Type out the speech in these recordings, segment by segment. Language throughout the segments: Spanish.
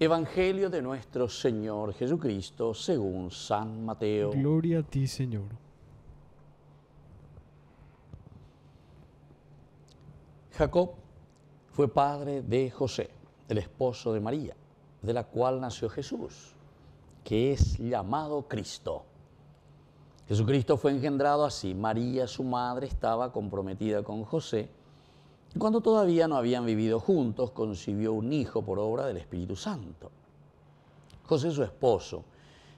Evangelio de nuestro Señor Jesucristo según San Mateo. Gloria a ti, Señor. Jacob fue padre de José, el esposo de María, de la cual nació Jesús, que es llamado Cristo. Jesucristo fue engendrado así. María, su madre, estaba comprometida con José cuando todavía no habían vivido juntos, concibió un hijo por obra del Espíritu Santo. José, su esposo,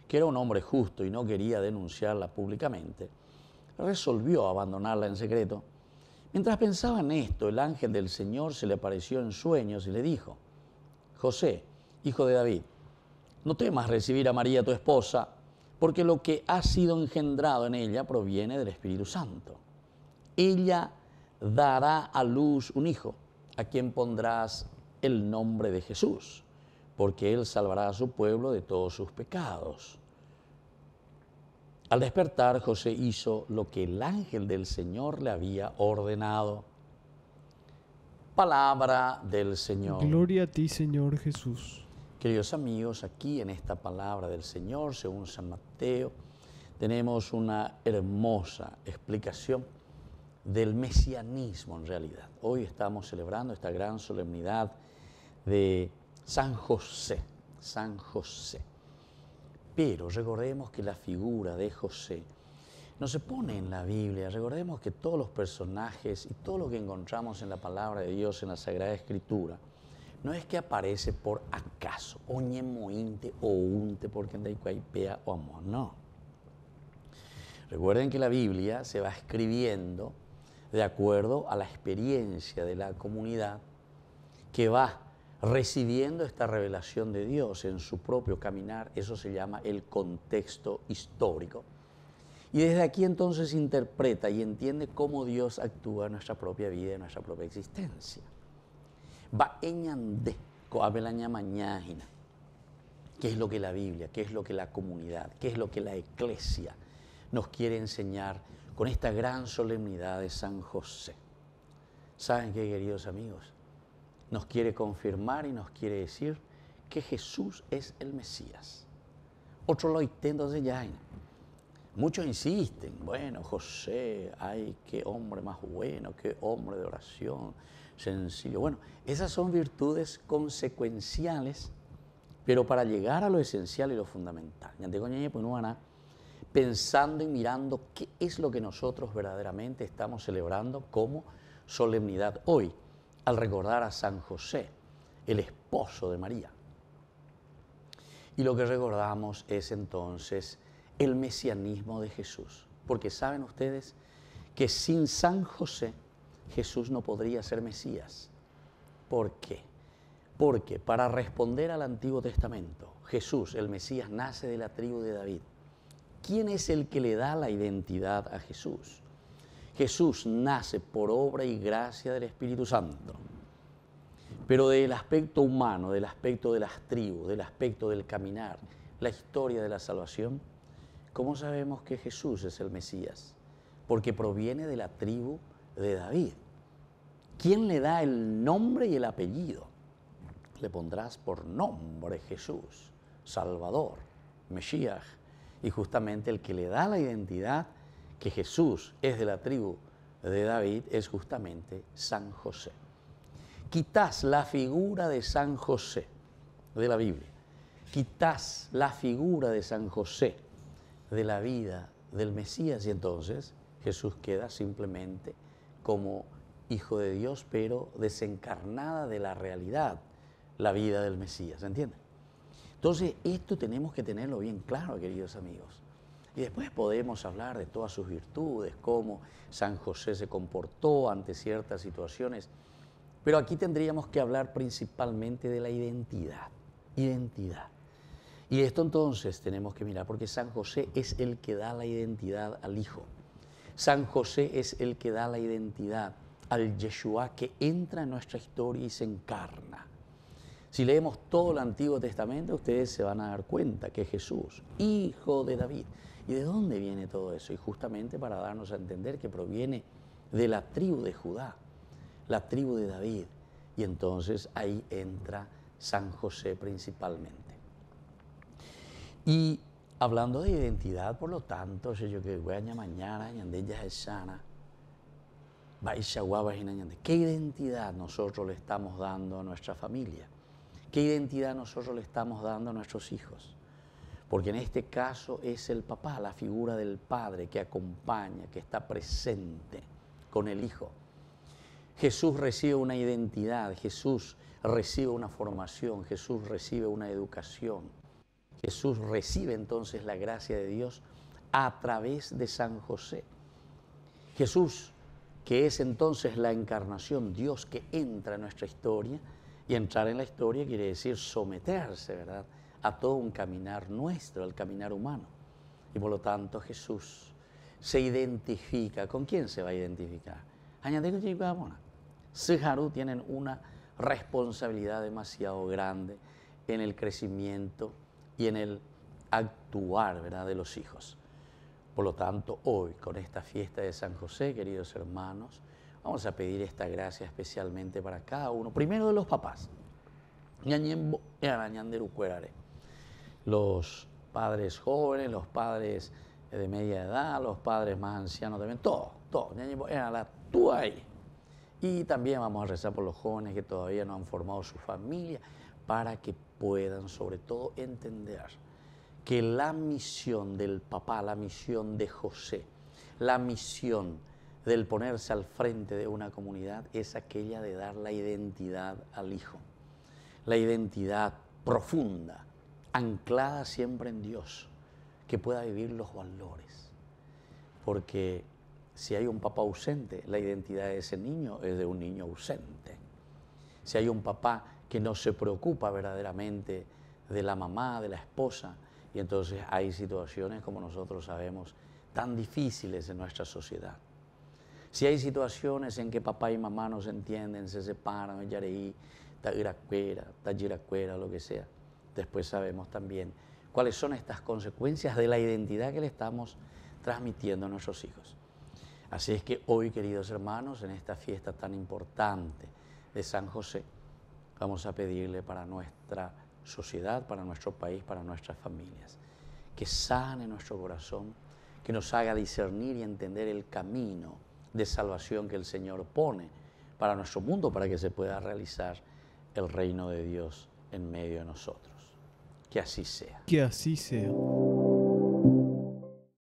que era un hombre justo y no quería denunciarla públicamente, resolvió abandonarla en secreto. Mientras pensaba en esto, el ángel del Señor se le apareció en sueños y le dijo, José, hijo de David, no temas recibir a María tu esposa, porque lo que ha sido engendrado en ella proviene del Espíritu Santo. Ella dará a luz un hijo, a quien pondrás el nombre de Jesús, porque él salvará a su pueblo de todos sus pecados. Al despertar, José hizo lo que el ángel del Señor le había ordenado. Palabra del Señor. Gloria a ti, Señor Jesús. Queridos amigos, aquí en esta palabra del Señor, según San Mateo, tenemos una hermosa explicación del mesianismo en realidad. Hoy estamos celebrando esta gran solemnidad de San José, San José. Pero recordemos que la figura de José no se pone en la Biblia, recordemos que todos los personajes y todo lo que encontramos en la palabra de Dios, en la Sagrada Escritura, no es que aparece por acaso, oñemointe o unte, porque en o amor, no. Recuerden que la Biblia se va escribiendo de acuerdo a la experiencia de la comunidad que va recibiendo esta revelación de Dios en su propio caminar, eso se llama el contexto histórico. Y desde aquí entonces interpreta y entiende cómo Dios actúa en nuestra propia vida, en nuestra propia existencia. Va eñande, mañana, qué es lo que la Biblia, qué es lo que la comunidad, qué es lo que la iglesia nos quiere enseñar con esta gran solemnidad de San José. ¿Saben qué, queridos amigos? Nos quiere confirmar y nos quiere decir que Jesús es el Mesías. Otro lo intento de Jaina. ¿eh? Muchos insisten, bueno, José, ay, qué hombre más bueno, qué hombre de oración, sencillo. Bueno, esas son virtudes consecuenciales, pero para llegar a lo esencial y lo fundamental. pues no pensando y mirando qué es lo que nosotros verdaderamente estamos celebrando como solemnidad hoy, al recordar a San José, el esposo de María. Y lo que recordamos es entonces el mesianismo de Jesús, porque saben ustedes que sin San José Jesús no podría ser Mesías. ¿Por qué? Porque para responder al Antiguo Testamento, Jesús, el Mesías, nace de la tribu de David ¿Quién es el que le da la identidad a Jesús? Jesús nace por obra y gracia del Espíritu Santo, pero del aspecto humano, del aspecto de las tribus, del aspecto del caminar, la historia de la salvación, ¿cómo sabemos que Jesús es el Mesías? Porque proviene de la tribu de David. ¿Quién le da el nombre y el apellido? Le pondrás por nombre Jesús, Salvador, Mesías, y justamente el que le da la identidad que Jesús es de la tribu de David es justamente San José. Quitás la figura de San José de la Biblia, quitás la figura de San José de la vida del Mesías y entonces Jesús queda simplemente como hijo de Dios, pero desencarnada de la realidad, la vida del Mesías, ¿entiendes? Entonces, esto tenemos que tenerlo bien claro, queridos amigos. Y después podemos hablar de todas sus virtudes, cómo San José se comportó ante ciertas situaciones. Pero aquí tendríamos que hablar principalmente de la identidad. Identidad. Y esto entonces tenemos que mirar, porque San José es el que da la identidad al Hijo. San José es el que da la identidad al Yeshua que entra en nuestra historia y se encarna. Si leemos todo el Antiguo Testamento, ustedes se van a dar cuenta que Jesús, hijo de David. ¿Y de dónde viene todo eso? Y justamente para darnos a entender que proviene de la tribu de Judá, la tribu de David. Y entonces ahí entra San José principalmente. Y hablando de identidad, por lo tanto, yo que voy a mañana, es sana. ¿Qué identidad nosotros le estamos dando a nuestra familia? ¿Qué identidad nosotros le estamos dando a nuestros hijos? Porque en este caso es el papá, la figura del padre que acompaña, que está presente con el hijo. Jesús recibe una identidad, Jesús recibe una formación, Jesús recibe una educación. Jesús recibe entonces la gracia de Dios a través de San José. Jesús, que es entonces la encarnación, Dios que entra en nuestra historia, y entrar en la historia quiere decir someterse, ¿verdad? A todo un caminar nuestro, al caminar humano. Y por lo tanto Jesús se identifica. ¿Con quién se va a identificar? Añadir tienen una responsabilidad demasiado grande en el crecimiento y en el actuar ¿verdad? de los hijos. Por lo tanto, hoy, con esta fiesta de San José, queridos hermanos, Vamos a pedir esta gracia especialmente para cada uno. Primero de los papás. Los padres jóvenes, los padres eh, de media edad, los padres más ancianos también, todo, todo. Y también vamos a rezar por los jóvenes que todavía no han formado su familia para que puedan sobre todo entender que la misión del papá, la misión de José, la misión del ponerse al frente de una comunidad es aquella de dar la identidad al Hijo, la identidad profunda, anclada siempre en Dios, que pueda vivir los valores. Porque si hay un papá ausente, la identidad de ese niño es de un niño ausente. Si hay un papá que no se preocupa verdaderamente de la mamá, de la esposa, y entonces hay situaciones, como nosotros sabemos, tan difíciles en nuestra sociedad. Si hay situaciones en que papá y mamá no se entienden, se separan, yareí, tagiracuera, tagiracuera, lo que sea, después sabemos también cuáles son estas consecuencias de la identidad que le estamos transmitiendo a nuestros hijos. Así es que hoy, queridos hermanos, en esta fiesta tan importante de San José, vamos a pedirle para nuestra sociedad, para nuestro país, para nuestras familias, que sane nuestro corazón, que nos haga discernir y entender el camino de salvación que el Señor pone para nuestro mundo, para que se pueda realizar el reino de Dios en medio de nosotros. Que así sea. Que así sea.